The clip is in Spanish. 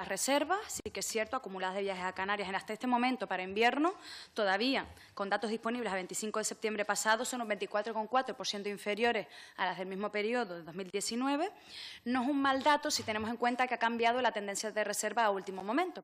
Las reservas, sí que es cierto, acumuladas de viajes a Canarias en hasta este momento para invierno, todavía con datos disponibles a 25 de septiembre pasado, son un 24,4% inferiores a las del mismo periodo de 2019. No es un mal dato si tenemos en cuenta que ha cambiado la tendencia de reserva a último momento.